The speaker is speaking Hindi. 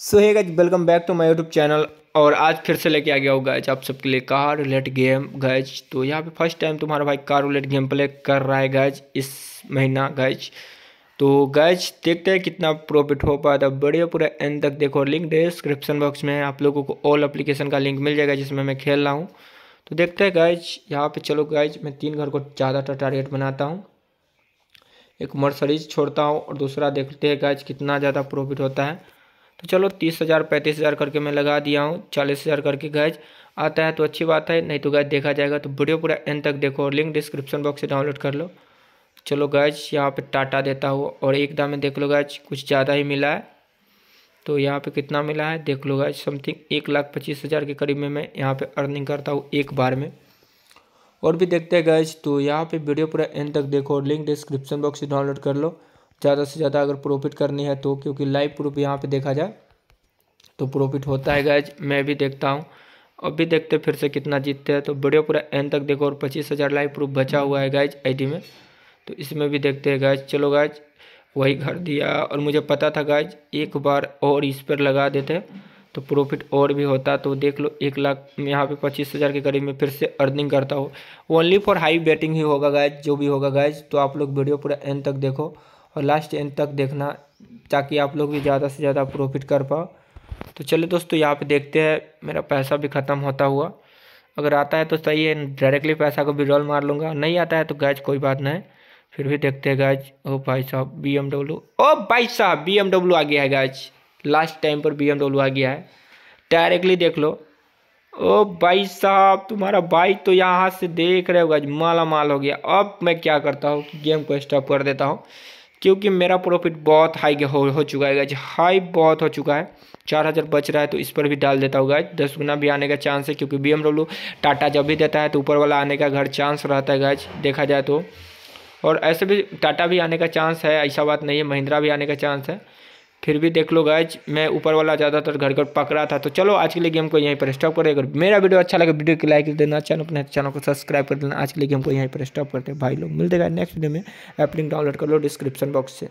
सो है guys welcome back to my YouTube channel और आज फिर से लेके आ गया हो गैच आप सबके लिए कार रिलेट गेम गैज तो यहाँ पे फर्स्ट टाइम तुम्हारा भाई कार रिलेट गेम प्ले कर रहा है गैज इस महीना गैज तो गैज देखते हैं कितना प्रॉफिट हो पाता बढ़िया पूरा एंड तक देखो लिंक डिस्क्रिप्शन बॉक्स में आप लोगों को ऑल अप्लीकेशन का लिंक मिल जाएगा जिसमें मैं खेल रहा हूँ तो देखते हैं गैज यहाँ पर चलो गैज मैं तीन घर को ज़्यादातर टारगेट बनाता हूँ एक मर्सरीज छोड़ता हूँ और दूसरा देखते हैं गैज कितना ज़्यादा प्रॉफिट होता है तो चलो तीस हज़ार पैंतीस हज़ार करके मैं लगा दिया हूँ चालीस हज़ार करके गैज आता है तो अच्छी बात है नहीं तो गैज देखा जाएगा तो वीडियो पूरा एंड तक देखो और लिंक डिस्क्रिप्शन बॉक्स से डाउनलोड कर लो चलो गैज यहाँ पे टाटा देता हूँ और एक दाम में देख लो गैज कुछ ज़्यादा ही मिला है तो यहाँ पर कितना मिला है देख लो गैज समथिंग एक लाख पच्चीस हज़ार के करीब में मैं यहाँ पर अर्निंग करता हूँ एक बार में और भी देखते हैं गैज तो यहाँ पे वीडियो पूरा एंड तक देखो और लिंक डिस्क्रिप्शन बॉक्स से डाउनलोड कर लो ज़्यादा से ज़्यादा अगर प्रॉफिट करनी है तो क्योंकि लाइव प्रूफ यहाँ पे देखा जाए तो प्रॉफिट होता है गैज मैं भी देखता हूँ अब भी देखते फिर से कितना जीतते हैं तो वीडियो पूरा एंड तक देखो और पच्चीस हज़ार लाइव प्रूफ बचा हुआ है गैज आईडी में तो इसमें भी देखते हैं गैज चलो गैज वही घर दिया और मुझे पता था गैज एक बार और इस पर लगा देते तो प्रॉफिट और भी होता तो देख लो एक लाख यहाँ पे पच्चीस हज़ार के करीब में फिर से अर्निंग करता हूँ ओनली फॉर हाई बेटिंग ही होगा गैज जो भी होगा गैज तो आप लोग वीडियो पूरा एंड तक देखो और लास्ट एंड तक देखना ताकि आप लोग भी ज़्यादा से ज़्यादा प्रॉफिट कर पाओ तो चलो दोस्तों यहाँ पे देखते हैं मेरा पैसा भी ख़त्म होता हुआ अगर आता है तो सही है डायरेक्टली पैसा को विड्रॉल मार लूँगा नहीं आता है तो गैज कोई बात नहीं फिर भी देखते हैं गैज ओ भाई साहब बी एम डब्ल्यू ओ भाई साहब बी एम डब्ल्यू आ गया है गैज लास्ट टाइम पर बी एम डब्ल्यू आ गया है डायरेक्टली देख लो ओ भाई साहब तुम्हारा बाइक तो यहाँ से देख रहे हो गज माला माल हो गया अब मैं क्या करता हूँ गेम को स्टॉप कर देता हूँ क्योंकि मेरा प्रॉफिट बहुत हाई हो, हो चुका है गाइज हाई बहुत हो चुका है चार हज़ार बच रहा है तो इस पर भी डाल देता हूँ गाइज दस गुना भी आने का चांस है क्योंकि बी एम डब्ल्यू टाटा जब भी देता है तो ऊपर वाला आने का घर चांस रहता है गाइज देखा जाए तो और ऐसे भी टाटा भी आने का चांस है ऐसा बात नहीं है महिंद्रा भी आने का चांस है फिर भी देख लो गाइज मैं ऊपर वाला ज़्यादातर घर घर पक रहा था तो चलो आज के लिए गेम को यहीं पर स्टॉप करें अगर मेरा वीडियो अच्छा लगे वीडियो को लाइक कर देना चैनल अपने तो चैनल को सब्सक्राइब कर देना आज के लिए गेम को यहीं पर स्टॉप करते हैं भाई लोग मिल देगा नेक्स्ट वीडियो में एप लिंक डाउनलोड कर लो डिस्क्रिप्शन बॉक्स से